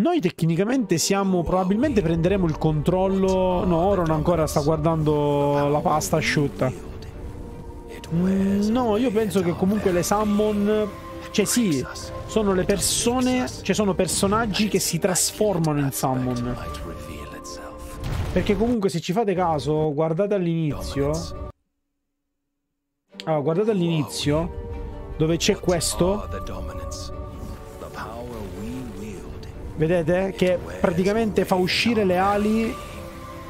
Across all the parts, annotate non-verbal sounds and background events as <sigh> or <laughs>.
Noi tecnicamente siamo, probabilmente prenderemo il controllo... No, Oron ancora sta guardando la pasta asciutta. Mm, no, io penso che comunque le summon... Cioè sì, sono le persone... Cioè sono personaggi che si trasformano in summon. Perché comunque se ci fate caso, guardate all'inizio... Ah, guardate all'inizio, dove c'è questo... Vedete? Che praticamente fa uscire le ali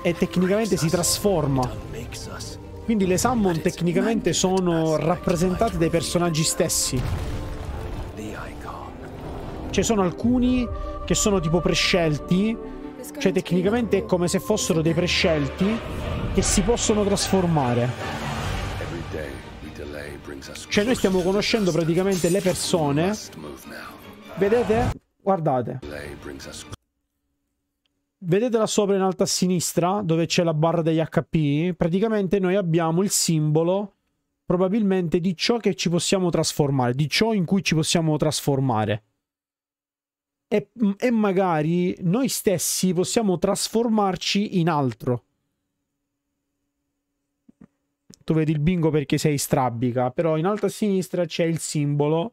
e tecnicamente si trasforma. Quindi le Sammon tecnicamente sono rappresentate dai personaggi stessi. Cioè sono alcuni che sono tipo prescelti, cioè tecnicamente è come se fossero dei prescelti che si possono trasformare. Cioè noi stiamo conoscendo praticamente le persone. Vedete? Guardate. Vedete là sopra in alto a sinistra, dove c'è la barra degli HP? Praticamente noi abbiamo il simbolo, probabilmente, di ciò che ci possiamo trasformare, di ciò in cui ci possiamo trasformare. E, mm, e magari noi stessi possiamo trasformarci in altro. Tu vedi il bingo perché sei strabica, però in alto a sinistra c'è il simbolo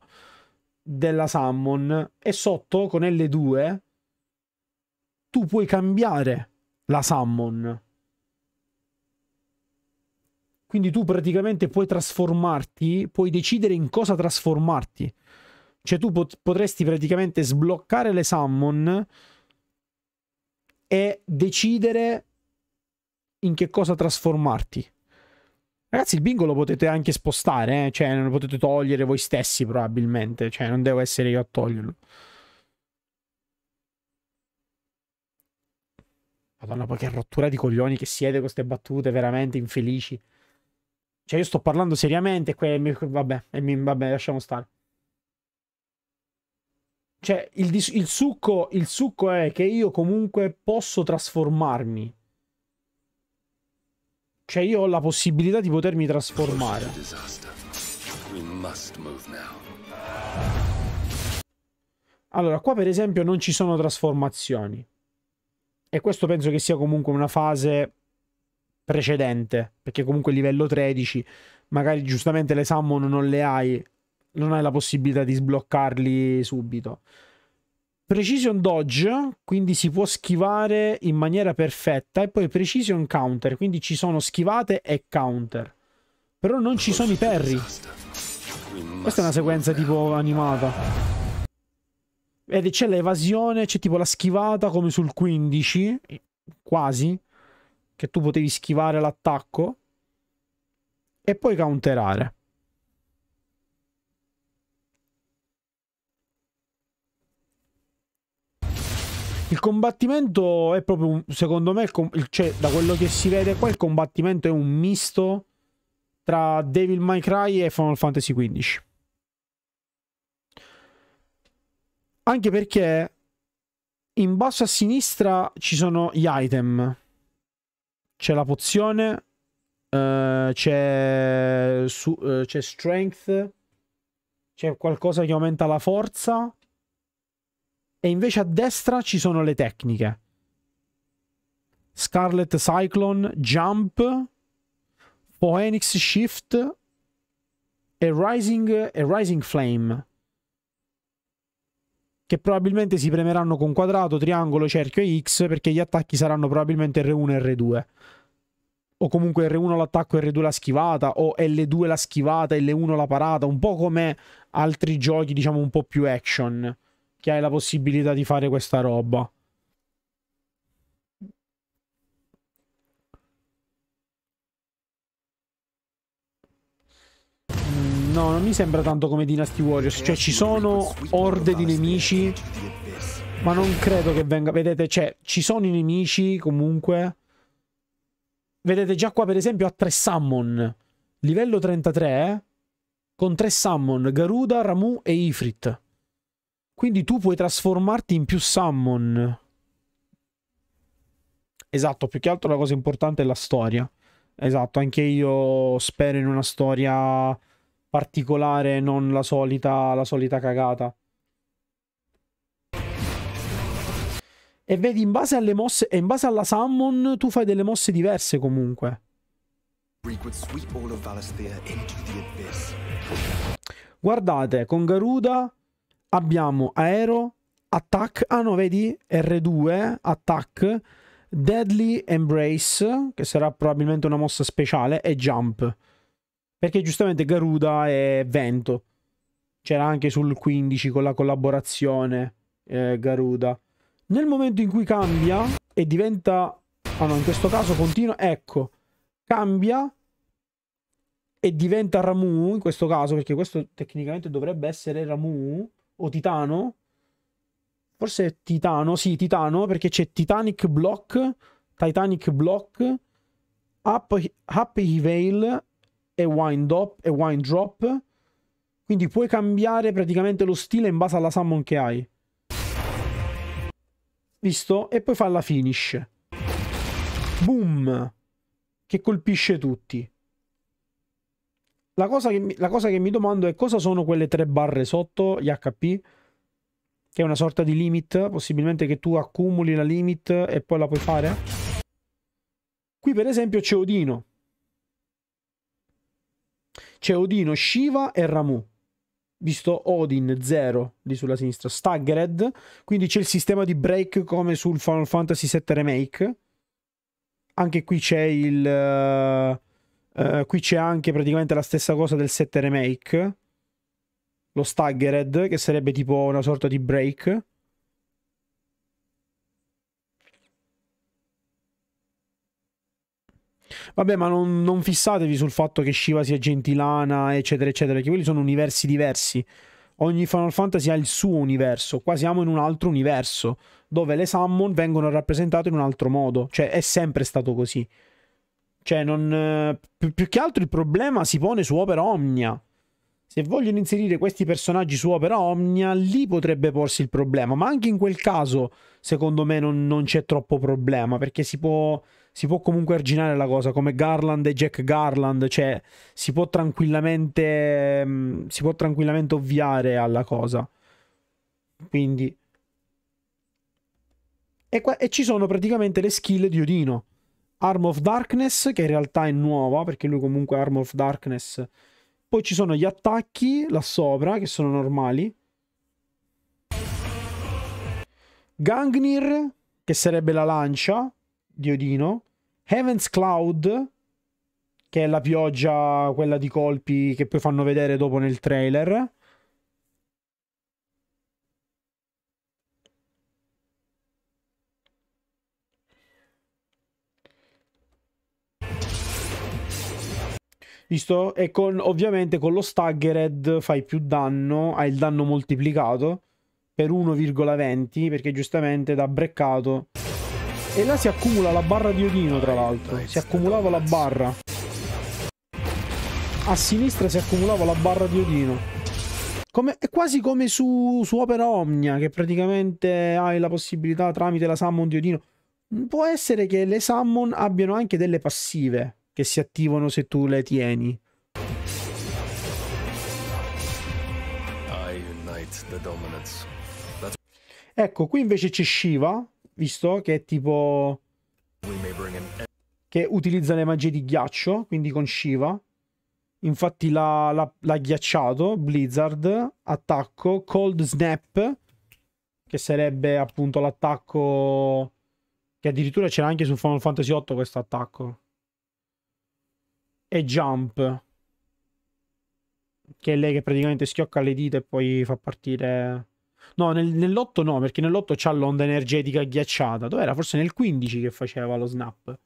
della summon e sotto con L2 tu puoi cambiare la summon. Quindi tu praticamente puoi trasformarti, puoi decidere in cosa trasformarti. Cioè tu pot- potresti praticamente sbloccare le summon e decidere in che cosa trasformarti. Ragazzi, il bingo lo potete anche spostare, eh? cioè lo potete togliere voi stessi probabilmente, cioè non devo essere io a toglierlo. Madonna, poi che rottura di coglioni che siete con queste battute, veramente infelici. Cioè io sto parlando seriamente e que- mi, vabbè, e mi, vabbè, lasciamo stare. Cioè, il, il, succo, il succo è che io comunque posso trasformarmi cioè io ho la possibilità di potermi trasformare. Allora, qua per esempio non ci sono trasformazioni. E questo penso che sia comunque una fase precedente, perché comunque livello 13, magari giustamente le summon non le hai, non hai la possibilità di sbloccarli subito. Precision dodge, quindi si può schivare in maniera perfetta, e poi precision counter, quindi ci sono schivate e counter. Però non ci sono i parry. Questa è una sequenza tipo animata. Ed c'è l'evasione, c'è tipo la schivata come sul 15, quasi, che tu potevi schivare l'attacco, e poi counterare. Il combattimento è proprio, un, secondo me, cioè, da quello che si vede qua, il combattimento è un misto tra Devil May Cry e Final Fantasy XV. Anche perché in basso a sinistra ci sono gli item. C'è la pozione, eh, c'è, eh, strength, c'è qualcosa che aumenta la forza e invece a destra ci sono le tecniche. Scarlet Cyclone, Jump, Phoenix Shift e Rising, e Rising Flame. Che probabilmente si premeranno con quadrato, triangolo, cerchio e X perché gli attacchi saranno probabilmente R1 e R2. O comunque R1 l'attacco, e R2 la schivata, o L2 la schivata, e L1 la parata, un po' come altri giochi diciamo un po' più action che hai la possibilità di fare questa roba. No, non mi sembra tanto come Dynasty Warriors, cioè ci sono orde di nemici, ma non credo che venga, vedete, cioè ci sono i nemici comunque. Vedete già qua per esempio ha tre summon, livello 33, con tre summon, Garuda, Ramu e Ifrit. Quindi tu puoi trasformarti in più summon. Esatto, più che altro la cosa importante è la storia. Esatto, anche io spero in una storia particolare, non la solita, la solita cagata. E vedi, in base alle mosse e in base alla summon, tu fai delle mosse diverse comunque. Guardate, con Garuda abbiamo aero, attack, ah no vedi, R2, attack, deadly embrace, che sarà probabilmente una mossa speciale, e jump. Perché giustamente Garuda è vento. C'era anche sul 15 con la collaborazione eh, Garuda. Nel momento in cui cambia e diventa... Ah no, in questo caso continua... Ecco, cambia e diventa Ramu, in questo caso, perché questo tecnicamente dovrebbe essere Ramu o Titano. Forse è Titano, sì, Titano, perché c'è Titanic Block, Titanic Block, Happy, Happy Veil e Wind, up, e Wind Drop. Quindi puoi cambiare praticamente lo stile in base alla summon che hai. Visto? E poi fa la finish. Boom! Che colpisce tutti. La cosa, che mi, la cosa che mi domando è cosa sono quelle tre barre sotto gli HP, che è una sorta di limit, possibilmente che tu accumuli la limit e poi la puoi fare. Qui per esempio c'è Odino. C'è Odino, Shiva e Ramu visto Odin 0 lì sulla sinistra, Staggered, quindi c'è il sistema di break come sul Final Fantasy VII Remake. Anche qui c'è il, eh, eh, qui c'è anche praticamente la stessa cosa del set remake. Lo staggered, che sarebbe tipo una sorta di break. Vabbè, ma non, non fissatevi sul fatto che Shiva sia gentilana, eccetera, eccetera, perché quelli sono universi diversi. Ogni Final Fantasy ha il suo universo. Qua siamo in un altro universo, dove le summon vengono rappresentate in un altro modo. Cioè, è sempre stato così. Cioè, non, eh, più, più che altro il problema si pone su Opera Omnia. Se vogliono inserire questi personaggi su Opera Omnia, lì potrebbe porsi il problema. Ma anche in quel caso, secondo me, non, non c'è troppo problema. Perché si può, si può, comunque arginare la cosa. Come Garland e Jack Garland, cioè, si può tranquillamente, mm, si può tranquillamente ovviare alla cosa. Quindi. E, qua, e ci sono praticamente le skill di Odino. Arm of Darkness, che in realtà è nuova, perché lui comunque Arm of Darkness. Poi ci sono gli attacchi là sopra, che sono normali. Gangnir, che sarebbe la lancia di Odino. Heaven's Cloud, che è la pioggia, quella di colpi che poi fanno vedere dopo nel trailer. visto? E con, ovviamente con lo staggered fai più danno, hai il danno moltiplicato per 1,20 perché giustamente da breccato. E là si accumula la barra di Odino tra l'altro, si accumulava la barra. A sinistra si accumulava la barra di Odino. Come, è quasi come su, su, Opera Omnia, che praticamente hai la possibilità tramite la summon di Odino. Può essere che le summon abbiano anche delle passive che si attivano se tu le tieni. Ecco, qui invece c'è Shiva, visto che è tipo... che utilizza le magie di ghiaccio, quindi con Shiva. Infatti l'ha, ghiacciato, Blizzard, attacco, Cold Snap, che sarebbe appunto l'attacco... che addirittura c'era anche su Final Fantasy VIII questo attacco e jump. Che è lei che praticamente schiocca le dita e poi fa partire... No, nel, nell'8 no, perché nell'8 c'ha l'onda energetica ghiacciata. Dov'era? Forse nel 15 che faceva lo snap.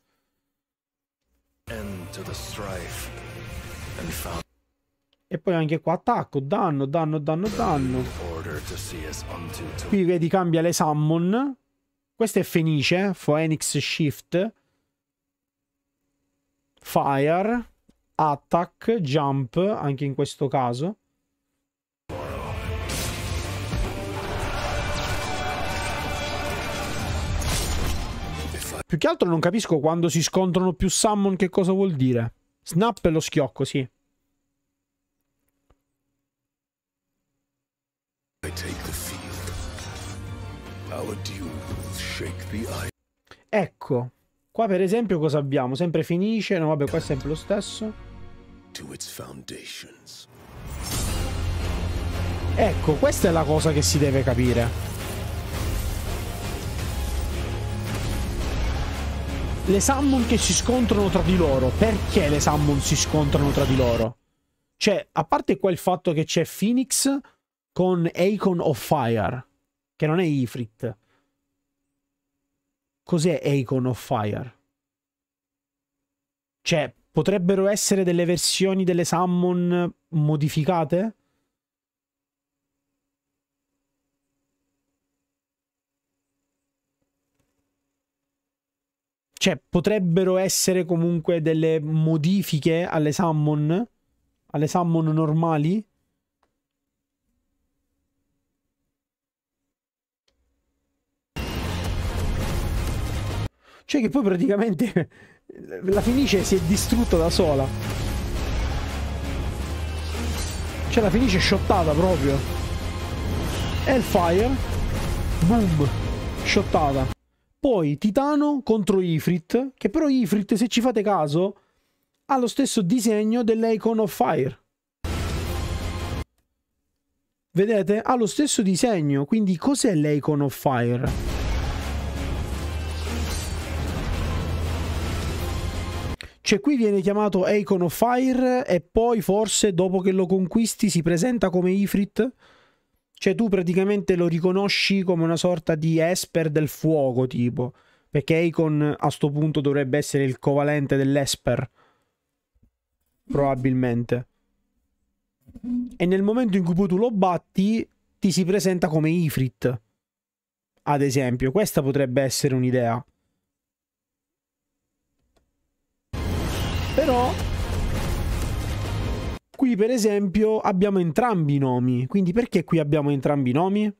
E poi anche qua attacco, danno, danno, danno, danno. Qui vedi cambia le summon. Questa è Fenice, Phoenix Shift. Fire attack, jump, anche in questo caso. Più che altro non capisco quando si scontrano più summon che cosa vuol dire. Snap e lo schiocco, sì. Ecco, qua per esempio cosa abbiamo? Sempre finisce, no vabbè qua è sempre lo stesso to its foundations. Ecco, questa è la cosa che si deve capire. Le summon che si scontrano tra di loro, perché le summon si scontrano tra di loro? Cioè, a parte qua il fatto che c'è Phoenix con Acon of Fire, che non è Ifrit. Cos'è Acon of Fire? Cioè, potrebbero essere delle versioni delle summon modificate? Cioè, potrebbero essere comunque delle modifiche alle summon? Alle summon normali? Cioè che poi praticamente la Fenice si è distrutta da sola. Cioè la Fenice è shottata proprio. Hellfire. Boom. Shottata. Poi Titano contro Ifrit. Che però Ifrit, se ci fate caso, ha lo stesso disegno dell'Icon of Fire. Vedete? Ha lo stesso disegno. Quindi cos'è l'Icon of Fire? Cioè qui viene chiamato Icon of Fire e poi forse dopo che lo conquisti si presenta come Ifrit. Cioè tu praticamente lo riconosci come una sorta di Esper del fuoco tipo. Perché Icon a sto punto dovrebbe essere il covalente dell'Esper. Probabilmente. E nel momento in cui poi tu lo batti ti si presenta come Ifrit. Ad esempio, questa potrebbe essere un'idea. Però qui per esempio abbiamo entrambi i nomi, quindi perché qui abbiamo entrambi i nomi?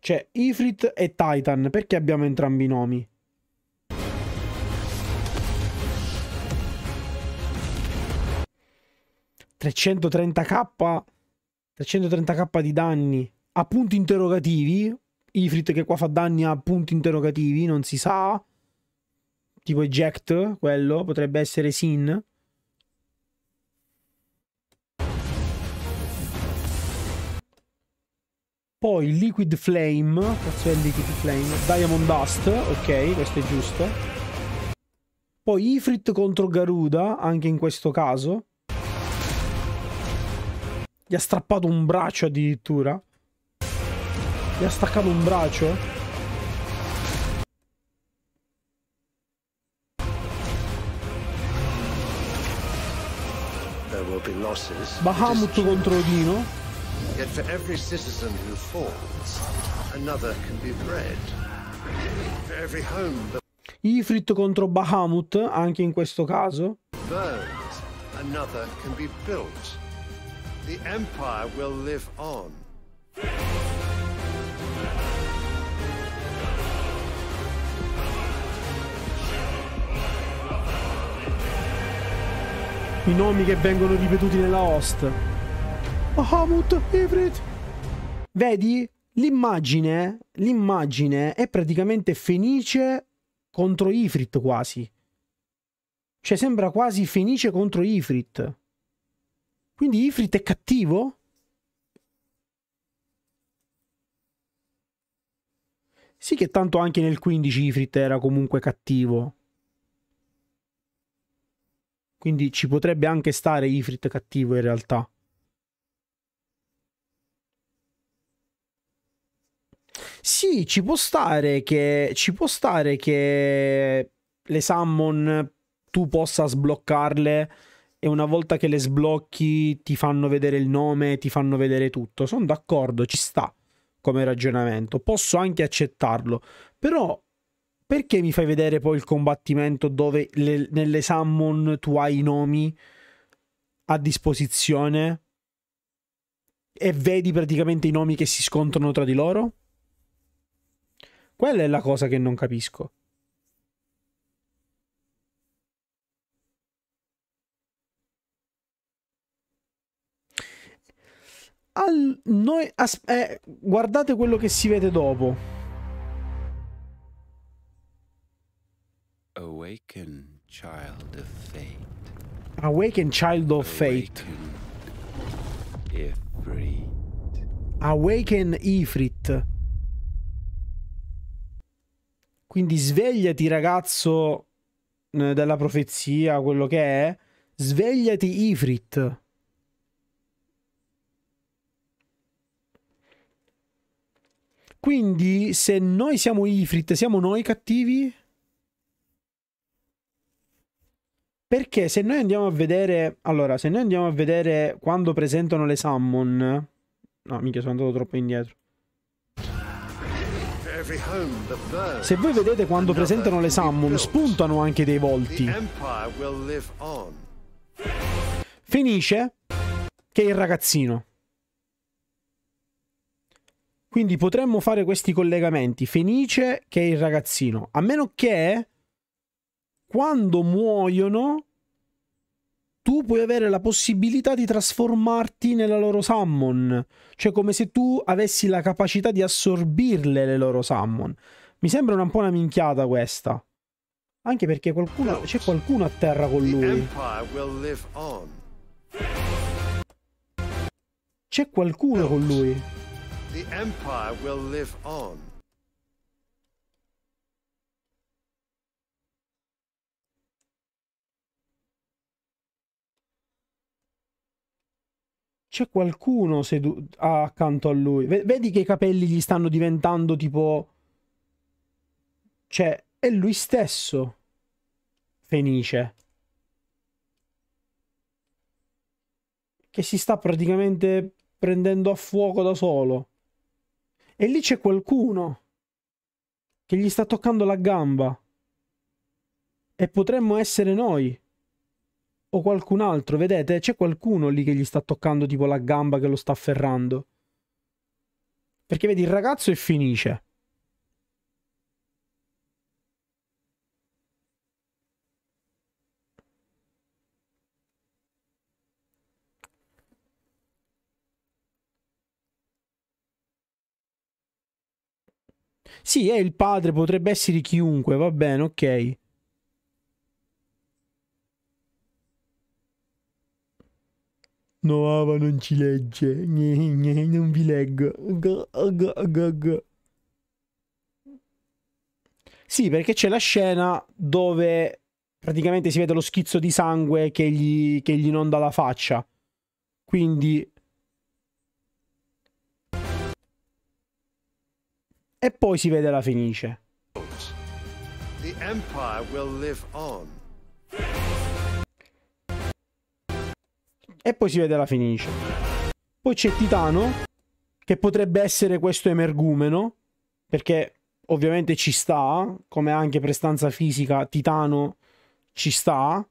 Cioè, Ifrit e Titan, perché abbiamo entrambi i nomi? ...330k... ...330k di danni a punti interrogativi. Ifrit che qua fa danni a punti interrogativi, non si sa. Tipo eject, quello, potrebbe essere sin. Poi Liquid Flame, cazzo è Liquid Flame? Diamond Dust, ok, questo è giusto. Poi Ifrit contro Garuda, anche in questo caso. Gli ha strappato un braccio addirittura. Gli ha staccato un braccio? Bahamut contro Odino. Yet for every citizen who falls, another can be bred. For every home Ifrit contro Bahamut, anche in questo caso. Burns, another can be built. The empire will live on. i nomi che vengono ripetuti nella host. Mahamut Ifrit. Vedi? L'immagine, l'immagine è praticamente Fenice contro Ifrit quasi. Cioè sembra quasi Fenice contro Ifrit. Quindi Ifrit è cattivo? Sì che tanto anche nel 15 Ifrit era comunque cattivo. Quindi ci potrebbe anche stare Ifrit cattivo in realtà. Sì, ci può stare che ci può stare che le summon tu possa sbloccarle e una volta che le sblocchi ti fanno vedere il nome, ti fanno vedere tutto. Sono d'accordo, ci sta come ragionamento. Posso anche accettarlo, però perché mi fai vedere poi il combattimento dove le, nelle summon tu hai i nomi a disposizione e vedi praticamente i nomi che si scontrano tra di loro? Quella è la cosa che non capisco. Al, noi, eh, guardate quello che si vede dopo. Awaken, child of fate. Awaken, child of fate. Ifrit. Awaken Ifrit. Quindi svegliati ragazzo della profezia, quello che è. Svegliati Ifrit. Quindi se noi siamo Ifrit, siamo noi cattivi? Perché se noi andiamo a vedere, allora, se noi andiamo a vedere quando presentano le summon, no, mica sono andato troppo indietro. Se voi vedete quando presentano le summon, spuntano anche dei volti. Finisce che il ragazzino. Quindi potremmo fare questi collegamenti. Fenice che è il ragazzino. A meno che quando muoiono tu puoi avere la possibilità di trasformarti nella loro summon, cioè come se tu avessi la capacità di assorbirle le loro summon. Mi sembra un po' una minchiata questa. Anche perché qualcuno, c'è qualcuno a terra con lui. C'è qualcuno con lui. The Empire will live on. C'è qualcuno sedu- accanto a lui. Vedi che i capelli gli stanno diventando tipo... Cioè, è lui stesso. Fenice. Che si sta praticamente prendendo a fuoco da solo. E lì c'è qualcuno che gli sta toccando la gamba. E potremmo essere noi o qualcun altro, vedete? C'è qualcuno lì che gli sta toccando tipo la gamba che lo sta afferrando. Perché vedi, il ragazzo è felice. Sì, è il padre, potrebbe essere chiunque, va bene, ok. No, Ava non ci legge. Gne, gne, non vi leggo. G -g -g sì, perché c'è la scena dove praticamente si vede lo schizzo di sangue che gli, che gli inonda la faccia. Quindi... E poi si vede la fenice. The Empire will live on. E poi si vede la fenice. Poi c'è Titano, che potrebbe essere questo emergumeno, perché ovviamente ci sta, come anche prestanza fisica, Titano ci sta.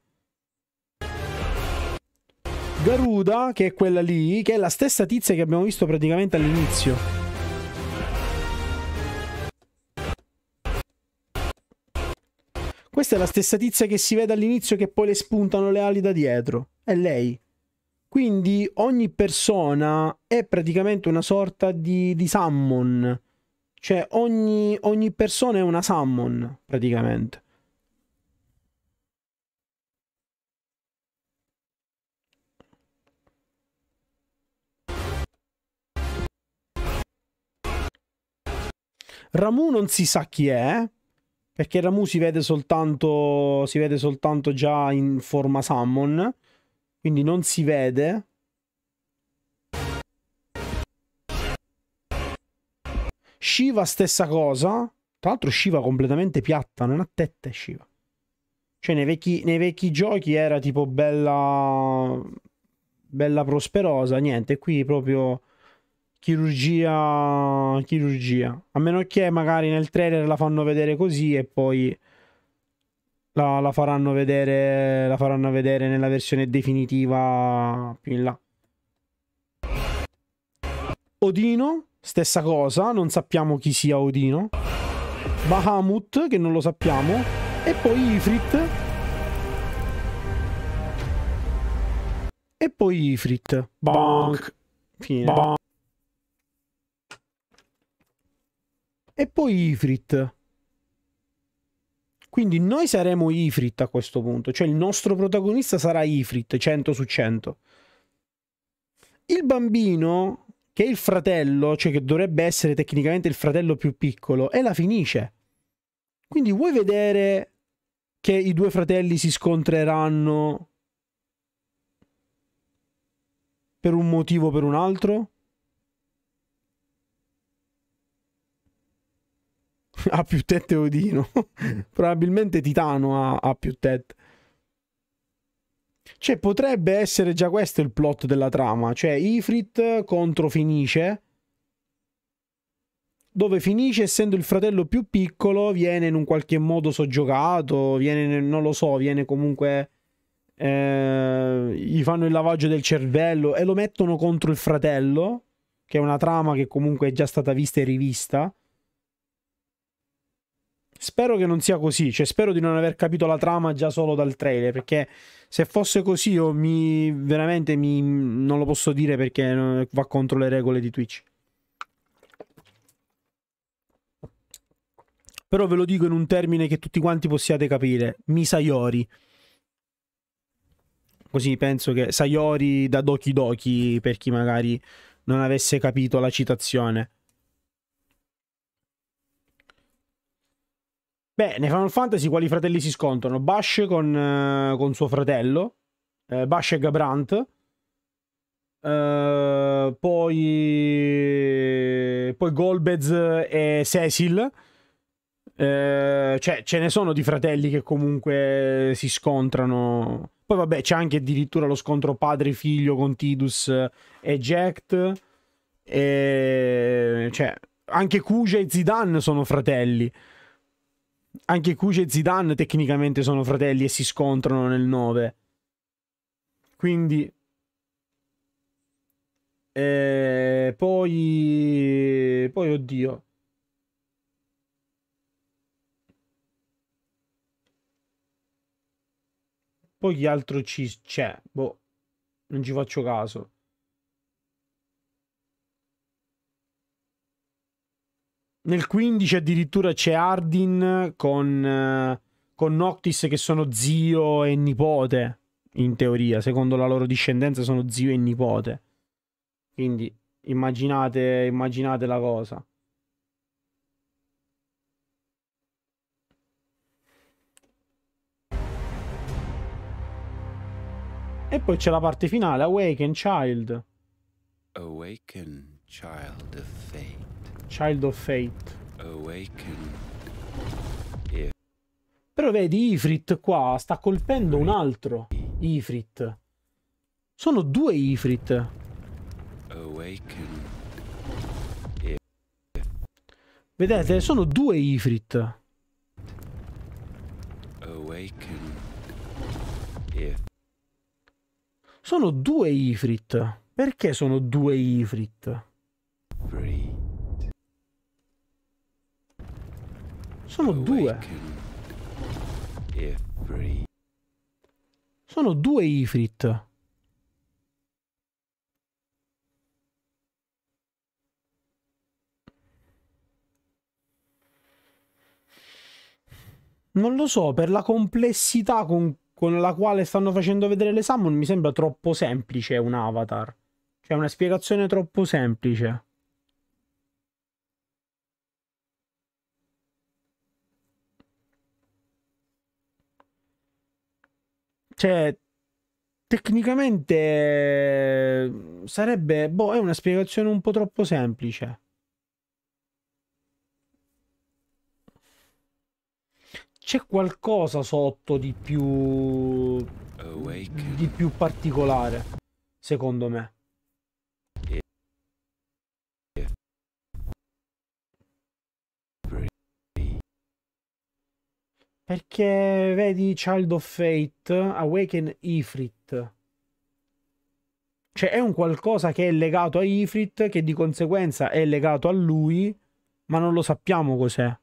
Garuda, che è quella lì, che è la stessa tizia che abbiamo visto praticamente all'inizio. Questa è la stessa tizia che si vede all'inizio che poi le spuntano le ali da dietro. È lei. Quindi ogni persona è praticamente una sorta di, di summon. Cioè ogni, ogni persona è una summon praticamente. Ramu non si sa chi è, perché Ramu si vede soltanto, si vede soltanto già in forma summon. Quindi non si vede. Shiva stessa cosa. Tra l'altro Shiva completamente piatta, non ha tette Shiva. Cioè nei vecchi, nei vecchi giochi era tipo bella... Bella prosperosa, niente. Qui proprio chirurgia... Chirurgia. A meno che magari nel trailer la fanno vedere così e poi la, la, faranno vedere, la faranno vedere nella versione definitiva più in là. Odino, stessa cosa, non sappiamo chi sia Odino. Bahamut, che non lo sappiamo. E poi Ifrit. E poi Ifrit. Bonk. Fine. Bonk. E poi Ifrit. Quindi noi saremo Ifrit a questo punto, cioè il nostro protagonista sarà Ifrit 100 su 100. Il bambino, che è il fratello, cioè che dovrebbe essere tecnicamente il fratello più piccolo, è la finisce. Quindi vuoi vedere che i due fratelli si scontreranno per un motivo o per un altro? <laughs> ha più tette Odino. Probabilmente Titano ha, ha più tette. Cioè, potrebbe essere già questo il plot della trama. Cioè, Ifrit contro Finice. Dove Finice, essendo il fratello più piccolo, viene in un qualche modo soggiogato. Viene, non lo so, viene comunque. Eh, gli fanno il lavaggio del cervello e lo mettono contro il fratello. Che è una trama che comunque è già stata vista e rivista. Spero che non sia così, cioè spero di non aver capito la trama già solo dal trailer, perché se fosse così io mi veramente mi, non lo posso dire perché eh, va contro le regole di Twitch. Però ve lo dico in un termine che tutti quanti possiate capire, Misaiori. Così penso che Sayori da Doki Doki per chi magari non avesse capito la citazione. Beh, nei Final Fantasy quali fratelli si scontrano? Bash con, eh, con suo fratello, eh, Bash e Gabrant, eh, poi, poi Golbez e Cecil, eh, cioè ce ne sono di fratelli che comunque si scontrano. Poi vabbè c'è anche addirittura lo scontro padre-figlio con Tidus e Jack e, cioè anche Kuja e Zidane sono fratelli anche Kuce e Zidane tecnicamente sono fratelli e si scontrano nel 9. Quindi... Eh, poi... Poi, oddio. Poi chi altro ci c'è? Boh, non ci faccio caso. Nel 15 addirittura c'è Ardin con, eh, con Noctis che sono zio e nipote, in teoria, secondo la loro discendenza sono zio e nipote. Quindi immaginate, immaginate la cosa. E poi c'è la parte finale, Awaken Child. Awaken Child of Fate. Child of Fate. Awaken. Però vedi, Ifrit qua sta colpendo un altro Ifrit. Sono due Ifrit. Vedete, sono due Ifrit. Sono due Ifrit. Perché sono due Ifrit? Free. Sono due. Sono due Ifrit. Non lo so, per la complessità con, con, la quale stanno facendo vedere le summon mi sembra troppo semplice un avatar. Cioè una spiegazione troppo semplice. Cioè, tecnicamente sarebbe, boh, è una spiegazione un po' troppo semplice. C'è qualcosa sotto di più di più particolare, secondo me. Perché vedi Child of Fate, Awaken Ifrit. Cioè è un qualcosa che è legato a Ifrit, che di conseguenza è legato a lui, ma non lo sappiamo cos'è.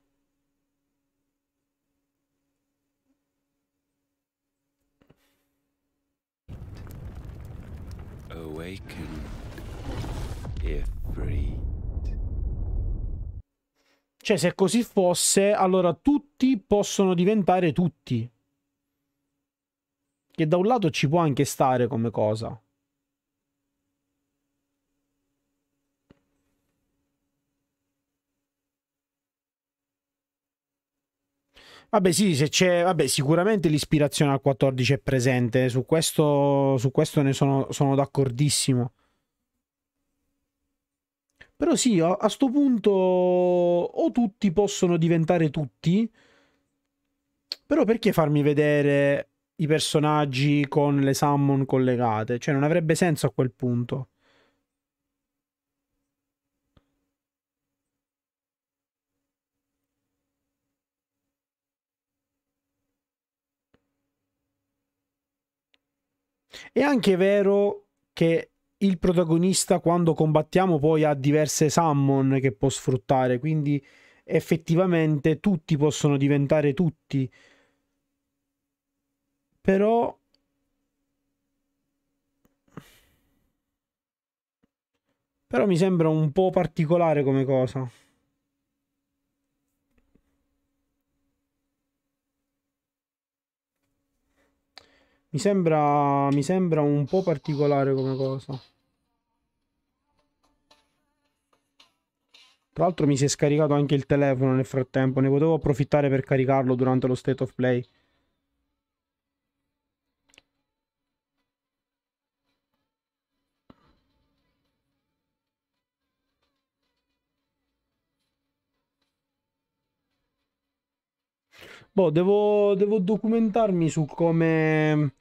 Awaken Ifrit. Cioè, se così fosse, allora tutti possono diventare tutti. Che da un lato ci può anche stare come cosa. Vabbè, sì, se c'è. Vabbè, sicuramente l'ispirazione al 14 è presente. Su questo, su questo ne sono, sono d'accordissimo. Però sì, a, a sto punto o tutti possono diventare tutti, però perché farmi vedere i personaggi con le summon collegate? Cioè non avrebbe senso a quel punto. E' anche vero che il protagonista quando combattiamo poi ha diverse summon che può sfruttare, quindi effettivamente tutti possono diventare tutti. Però Però mi sembra un po' particolare come cosa. Mi sembra, mi sembra un po' particolare come cosa. Tra l'altro mi si è scaricato anche il telefono nel frattempo, ne potevo approfittare per caricarlo durante lo state of play. Boh, devo, devo documentarmi su come,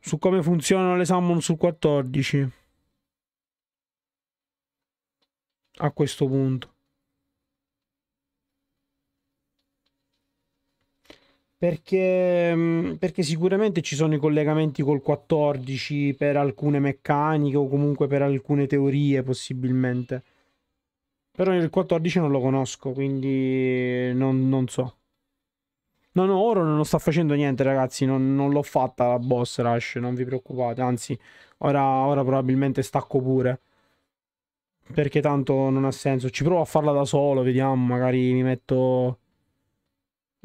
su come funzionano le summon sul 14. a questo punto. Perché, mm, perché, sicuramente ci sono i collegamenti col 14 per alcune meccaniche o comunque per alcune teorie possibilmente. Però il 14 non lo conosco, quindi non, non so. No, no, ora non sta facendo niente ragazzi, non, non l'ho fatta la boss rush, non vi preoccupate, anzi, ora, ora probabilmente stacco pure. Perché tanto non ha senso. Ci provo a farla da solo, vediamo, magari mi metto...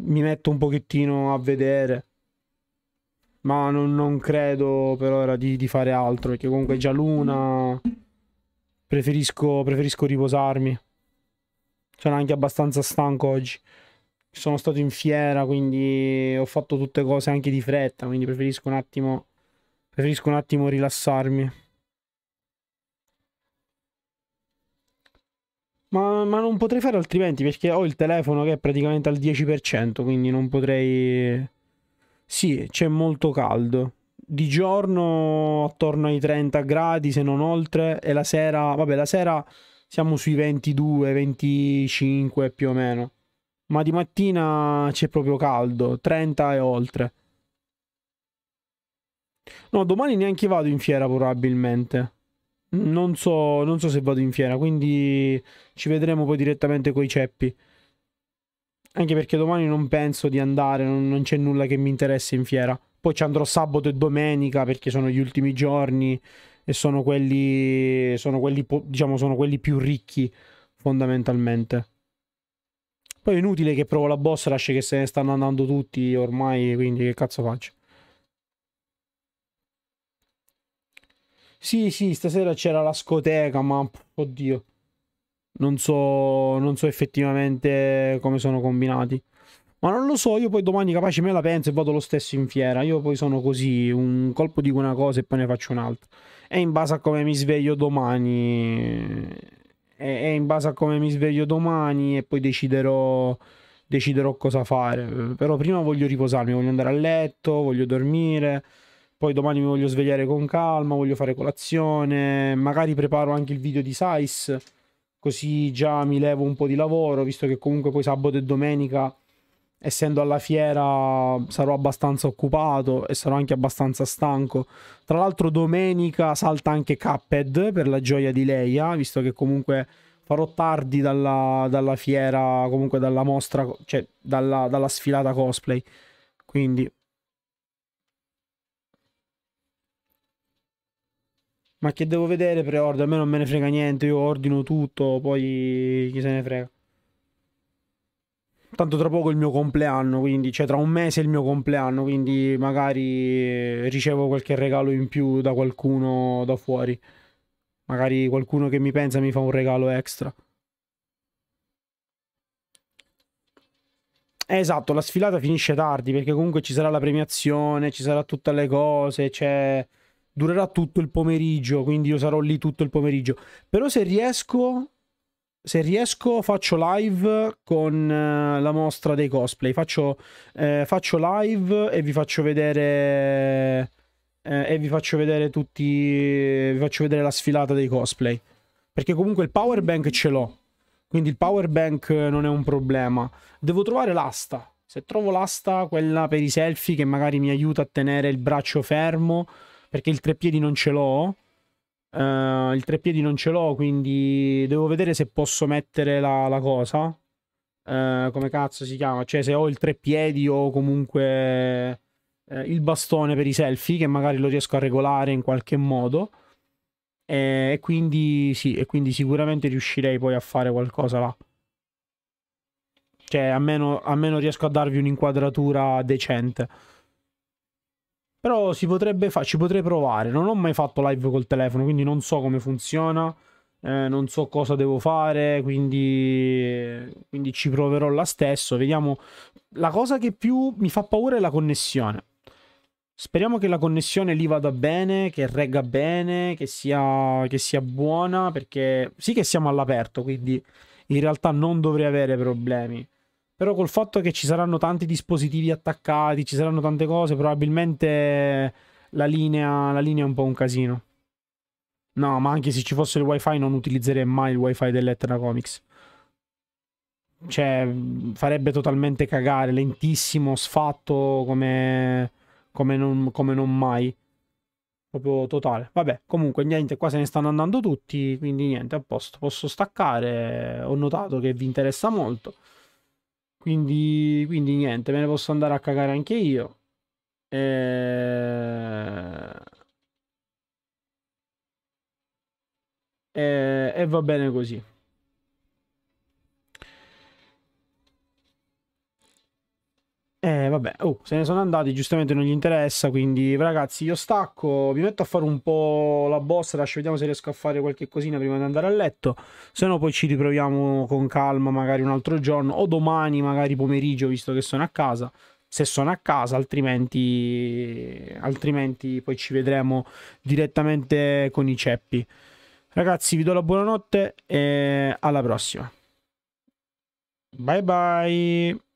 Mi metto un pochettino a vedere. Ma non, non credo per ora di, di, fare altro, perché comunque è già l'una... Preferisco, preferisco riposarmi. Sono anche abbastanza stanco oggi sono stato in fiera, quindi ho fatto tutte cose anche di fretta, quindi preferisco un attimo, preferisco un attimo rilassarmi. Ma, ma, non potrei fare altrimenti perché ho il telefono che è praticamente al 10%, quindi non potrei... Sì, c'è molto caldo. Di giorno attorno ai 30 gradi, se non oltre, e la sera... Vabbè, la sera siamo sui 22, 25 più o meno. Ma di mattina c'è proprio caldo, 30 e oltre. No, domani neanche vado in fiera probabilmente. Non so, non so se vado in fiera, quindi ci vedremo poi direttamente coi ceppi. Anche perché domani non penso di andare, non, non c'è nulla che mi interessa in fiera. Poi ci andrò sabato e domenica perché sono gli ultimi giorni e sono quelli, sono quelli, diciamo, sono quelli più ricchi fondamentalmente. Poi è inutile che provo la boss rush che se ne stanno andando tutti ormai, quindi che cazzo faccio? Sì, sì, stasera c'era la scoteca, ma oddio. Non so, non so effettivamente come sono combinati. Ma non lo so, io poi domani capace me la penso e vado lo stesso in fiera. Io poi sono così, un colpo dico una cosa e poi ne faccio un'altra. È in base a come mi sveglio domani. È, in base a come mi sveglio domani e poi deciderò, deciderò cosa fare. Però prima voglio riposarmi, voglio andare a letto, voglio dormire poi domani mi voglio svegliare con calma, voglio fare colazione, magari preparo anche il video di Sais, così già mi levo un po' di lavoro, visto che comunque poi sabato e domenica, essendo alla fiera, sarò abbastanza occupato e sarò anche abbastanza stanco. Tra l'altro domenica salta anche Cuphead per la gioia di Leia, visto che comunque farò tardi dalla, dalla fiera, comunque dalla mostra, cioè dalla, dalla sfilata cosplay. Quindi Ma che devo vedere pre-order? A me non me ne frega niente, io ordino tutto, poi chi se ne frega. Tanto tra poco è il mio compleanno, quindi, cioè tra un mese è il mio compleanno, quindi magari eh, ricevo qualche regalo in più da qualcuno da fuori. Magari qualcuno che mi pensa mi fa un regalo extra. esatto, la sfilata finisce tardi perché comunque ci sarà la premiazione, ci sarà tutte le cose, c'è... Cioè durerà tutto il pomeriggio, quindi io sarò lì tutto il pomeriggio. Però se riesco, se riesco faccio live con eh, la mostra dei cosplay, faccio, eh, faccio live e vi faccio vedere... Eh, e vi faccio vedere tutti... vi faccio vedere la sfilata dei cosplay. Perché comunque il power bank ce l'ho. Quindi il power bank non è un problema. Devo trovare l'asta. Se trovo l'asta, quella per i selfie, che magari mi aiuta a tenere il braccio fermo perché il treppiedi non ce l'ho. Uh, il treppiedi non ce l'ho, quindi devo vedere se posso mettere la, la cosa. Uh, come cazzo si chiama? Cioè, se ho il treppiedi o comunque uh, il bastone per i selfie, che magari lo riesco a regolare in qualche modo. E, quindi sì, e quindi sicuramente riuscirei poi a fare qualcosa là. Cioè, almeno, almeno riesco a darvi un'inquadratura decente. Però si potrebbe fare, ci potrei provare. Non ho mai fatto live col telefono, quindi non so come funziona. Eh, non so cosa devo fare, quindi, quindi ci proverò la stesso. Vediamo. La cosa che più mi fa paura è la connessione. Speriamo che la connessione lì vada bene, che regga bene, che sia, che sia buona, perché sì che siamo all'aperto, quindi in realtà non dovrei avere problemi. Però col fatto che ci saranno tanti dispositivi attaccati, ci saranno tante cose, probabilmente la linea, la linea è un po' un casino. No, ma anche se ci fosse il wifi non utilizzerei mai il wifi dell'Etna Comics. Cioè, farebbe totalmente cagare, lentissimo, sfatto come, come, non, come non mai. Proprio totale. Vabbè, comunque niente, qua se ne stanno andando tutti, quindi niente, a posto. Posso staccare, ho notato che vi interessa molto. Quindi, quindi niente, me ne posso andare a cagare anche io. E... Eh, e, eh, e va bene così. Eh, vabbè, oh, se ne sono andati, giustamente non gli interessa, quindi ragazzi io stacco, mi metto a fare un po' la boss rush, vediamo se riesco a fare qualche cosina prima di andare a letto, se no poi ci riproviamo con calma magari un altro giorno o domani magari pomeriggio visto che sono a casa, se sono a casa, altrimenti, altrimenti poi ci vedremo direttamente con i ceppi. Ragazzi vi do la buonanotte e alla prossima. Bye bye!